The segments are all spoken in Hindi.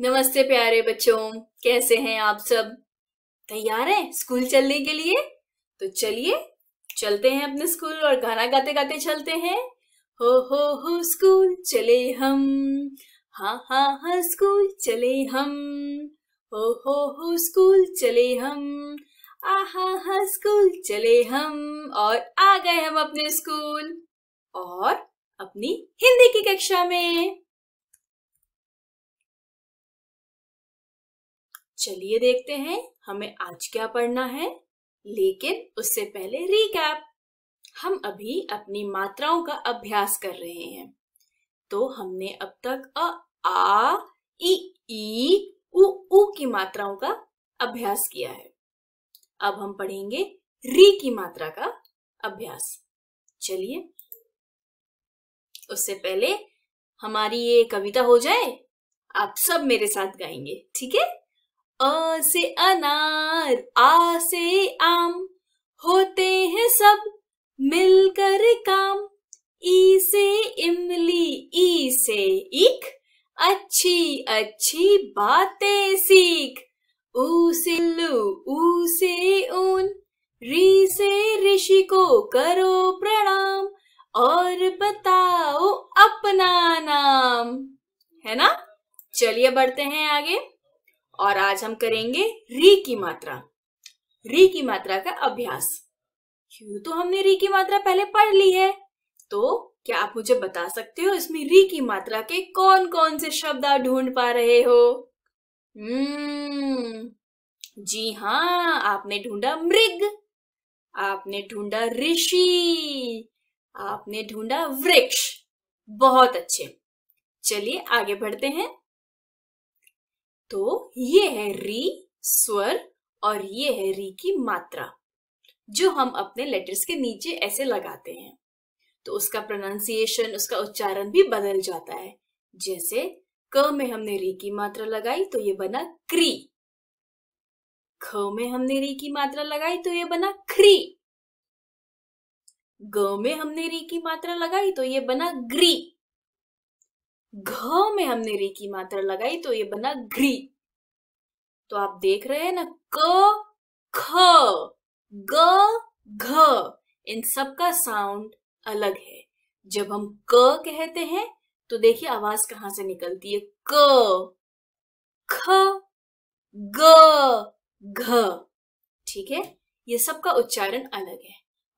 नमस्ते प्यारे बच्चों कैसे हैं आप सब तैयार हैं स्कूल चलने के लिए तो चलिए चलते हैं अपने स्कूल और गाना गाते गाते चलते हैं हो हो हो स्कूल चले हम हा हा हा स्कूल चले हम हो हो हो स्कूल चले हम आ हा हा स्कूल चले हम और आ गए हम अपने स्कूल और अपनी हिंदी की कक्षा में चलिए देखते हैं हमें आज क्या पढ़ना है लेकिन उससे पहले रीकैप हम अभी अपनी मात्राओं का अभ्यास कर रहे हैं तो हमने अब तक अ आ ई उ उ की मात्राओं का अभ्यास किया है अब हम पढ़ेंगे री की मात्रा का अभ्यास चलिए उससे पहले हमारी ये कविता हो जाए आप सब मेरे साथ गाएंगे ठीक है अ से अनार आ से आम होते हैं सब मिलकर काम ई से इमली ई से इक अच्छी अच्छी बातें सीख ऊ से लू ऊ से ऊन री से ऋषि को करो प्रणाम और बताओ अपना नाम है ना चलिए बढ़ते हैं आगे और आज हम करेंगे री की मात्रा री की मात्रा का अभ्यास क्यों तो हमने री की मात्रा पहले पढ़ ली है तो क्या आप मुझे बता सकते हो इसमें री की मात्रा के कौन कौन से शब्द आप ढूंढ पा रहे हो हम्म जी हाँ आपने ढूंढा मृग आपने ढूंढा ऋषि आपने ढूंढा वृक्ष बहुत अच्छे चलिए आगे बढ़ते हैं तो ये है री स्वर और ये है री की मात्रा जो हम अपने लेटर्स के नीचे ऐसे लगाते हैं तो उसका प्रोनाउंसिएशन उसका उच्चारण भी बदल जाता है जैसे क में हमने री की मात्रा लगाई तो ये बना क्री ख में हमने री की मात्रा लगाई तो ये बना ख्री ग में हमने री की मात्रा लगाई तो ये बना ग्री घ में हमने रे की मात्रा लगाई तो ये बना घ्री तो आप देख रहे हैं ना क ख ग घ इन सब का साउंड अलग है जब हम क कहते हैं तो देखिए आवाज कहां से निकलती है क ख ग घ ठीक है ये सब का उच्चारण अलग है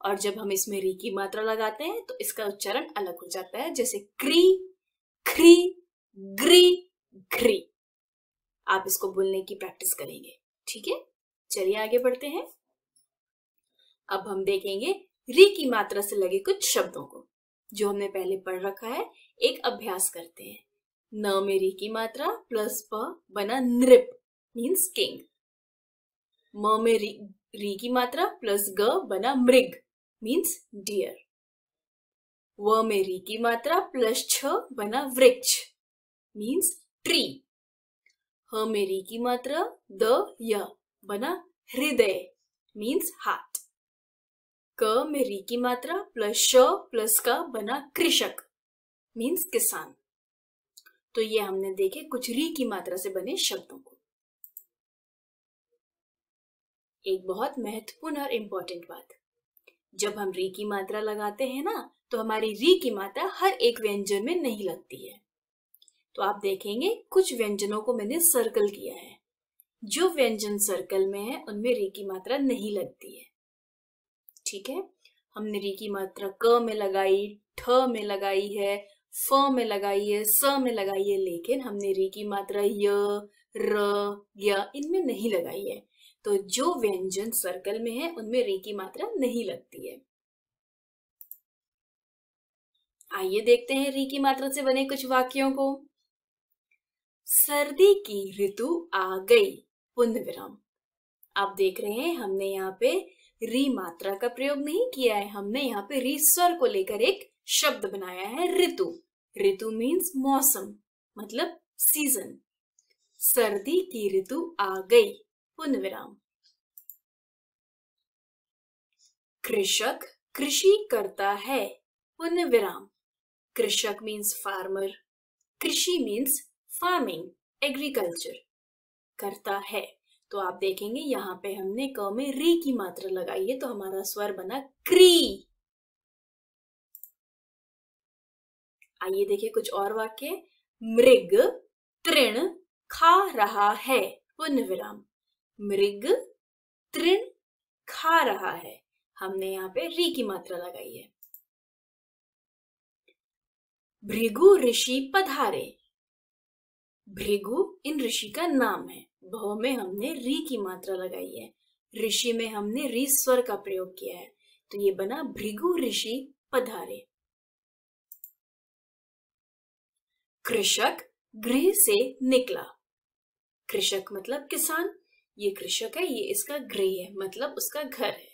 और जब हम इसमें री की मात्रा लगाते हैं तो इसका उच्चारण अलग हो जाता है जैसे क्री ख्री ग्री घ्री आप इसको बोलने की प्रैक्टिस करेंगे ठीक है चलिए आगे बढ़ते हैं अब हम देखेंगे री की मात्रा से लगे कुछ शब्दों को जो हमने पहले पढ़ रखा है एक अभ्यास करते हैं न में री की मात्रा प्लस प बना नृप मीन्स किंग म में री, री की मात्रा प्लस ग बना मृग मीन्स डियर व में री की मात्रा प्लस छ बना वृक्ष मीन्स ट्री ह में री की मात्रा द य बना हृदय मीन्स हार्ट क में री की मात्रा प्लस श प्लस क बना कृषक मीन्स किसान तो ये हमने देखे कुछ री की मात्रा से बने शब्दों को एक बहुत महत्वपूर्ण और इंपॉर्टेंट बात जब हम री की मात्रा लगाते हैं ना तो हमारी री की मात्रा हर एक व्यंजन में नहीं लगती है तो आप देखेंगे कुछ व्यंजनों को मैंने सर्कल किया है जो व्यंजन सर्कल में है उनमें री की मात्रा नहीं लगती है ठीक है हमने री की मात्रा क में लगाई ठ में लगाई है फ में लगाइए स में लगाइए लेकिन हमने री की मात्रा य र इनमें नहीं लगाई है तो जो व्यंजन सर्कल में है उनमें री की मात्रा नहीं लगती है आइए देखते हैं री की मात्रा से बने कुछ वाक्यों को सर्दी की ऋतु आ गई पुन विराम आप देख रहे हैं हमने यहाँ पे री मात्रा का प्रयोग नहीं किया है हमने यहाँ पे री स्वर को लेकर एक शब्द बनाया है ऋतु ऋतु मीन्स मौसम मतलब सीजन सर्दी की ऋतु आ गई पुन विराम कृषक कृषि करता है पुनः विराम कृषक मीन्स फार्मर कृषि मीन्स फार्मिंग एग्रीकल्चर करता है तो आप देखेंगे यहाँ पे हमने क में री की मात्रा लगाई है तो हमारा स्वर बना क्री आइए देखिए कुछ और वाक्य मृग तृण खा रहा है पुनः विराम मृग तृण खा रहा है हमने यहाँ पे री की मात्रा लगाई है भृगु ऋषि पधारे भृगु इन ऋषि का नाम है भव में हमने री की मात्रा लगाई है ऋषि में हमने री स्वर का प्रयोग किया है तो ये बना भृगु ऋषि पधारे कृषक गृह से निकला कृषक मतलब किसान ये कृषक है ये इसका गृह है मतलब उसका घर है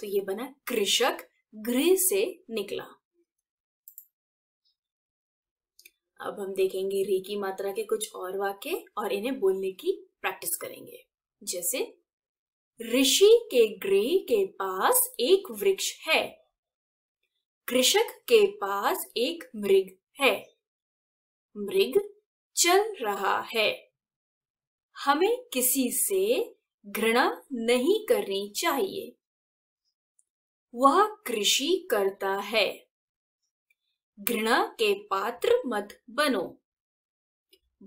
तो ये बना कृषक गृह से निकला अब हम देखेंगे रे की मात्रा के कुछ और वाक्य और इन्हें बोलने की प्रैक्टिस करेंगे जैसे ऋषि के गृह के पास एक वृक्ष है कृषक के पास एक मृग है मृग चल रहा है हमें किसी से घृणा नहीं करनी चाहिए वह कृषि करता है घृणा के पात्र मत बनो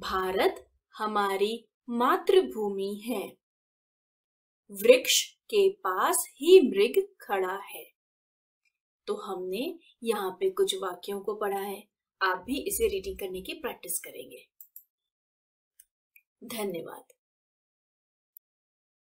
भारत हमारी मातृभूमि है वृक्ष के पास ही मृग खड़ा है तो हमने यहाँ पे कुछ वाक्यों को पढ़ा है आप भी इसे रीडिंग करने की प्रैक्टिस करेंगे धन्यवाद